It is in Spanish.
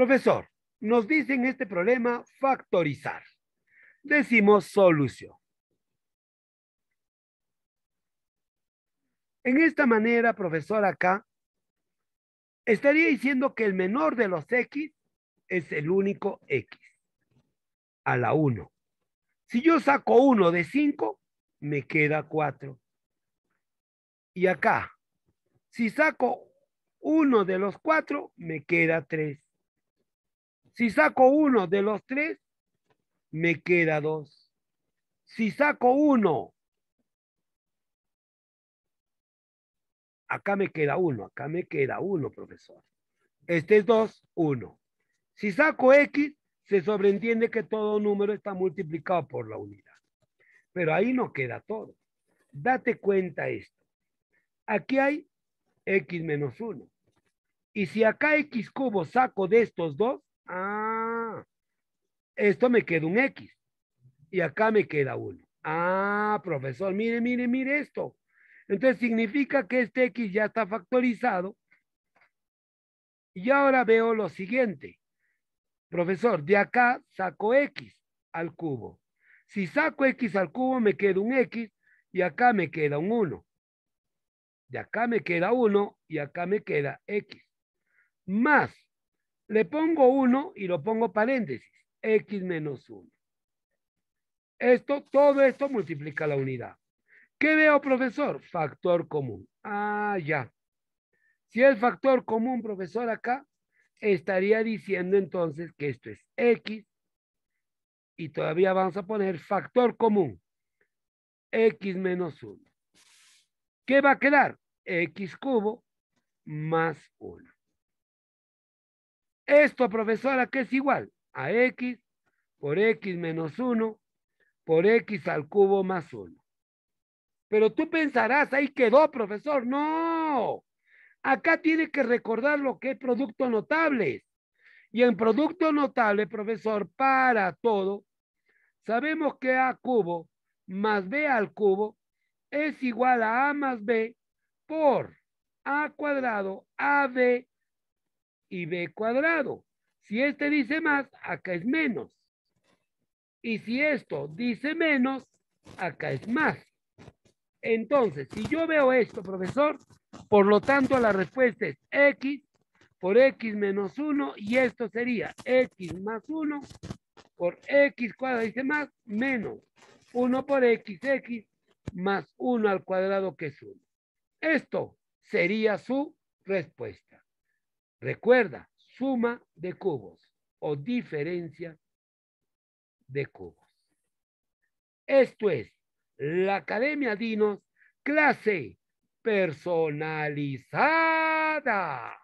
Profesor, nos dicen este problema factorizar. Decimos solución. En esta manera, profesor, acá estaría diciendo que el menor de los x es el único x a la 1. Si yo saco 1 de 5, me queda 4. Y acá, si saco 1 de los 4, me queda 3. Si saco uno de los tres, me queda dos. Si saco uno, acá me queda uno, acá me queda uno, profesor. Este es dos, uno. Si saco X, se sobreentiende que todo número está multiplicado por la unidad. Pero ahí no queda todo. Date cuenta esto. Aquí hay X menos uno. Y si acá X cubo saco de estos dos, Ah, esto me queda un X y acá me queda uno. Ah, profesor, mire, mire, mire esto. Entonces significa que este X ya está factorizado. Y ahora veo lo siguiente. Profesor, de acá saco X al cubo. Si saco X al cubo, me queda un X y acá me queda un 1. De acá me queda 1 y acá me queda X. Más le pongo 1 y lo pongo paréntesis, x menos 1. Esto, todo esto multiplica la unidad. ¿Qué veo, profesor? Factor común. Ah, ya. Si el factor común, profesor, acá, estaría diciendo entonces que esto es X y todavía vamos a poner factor común, X menos 1. ¿Qué va a quedar? X cubo más 1. Esto, profesora, que es igual a x por x menos 1 por x al cubo más 1. Pero tú pensarás, ahí quedó, profesor. No, acá tiene que recordar lo que es producto notables. Y en producto notable, profesor, para todo, sabemos que a cubo más b al cubo es igual a a más b por a cuadrado ab y b cuadrado. Si este dice más, acá es menos. Y si esto dice menos, acá es más. Entonces, si yo veo esto, profesor, por lo tanto la respuesta es x por x menos 1 y esto sería x más 1 por x cuadrado, dice más, menos 1 por x, x más 1 al cuadrado que es 1. Esto sería su respuesta. Recuerda, suma de cubos o diferencia de cubos. Esto es la Academia Dinos, clase personalizada.